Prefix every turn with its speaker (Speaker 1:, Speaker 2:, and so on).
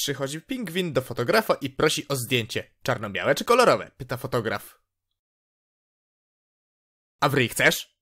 Speaker 1: Przychodzi pingwin do fotografa i prosi o zdjęcie. Czarno-białe czy kolorowe? Pyta fotograf.
Speaker 2: A wry chcesz?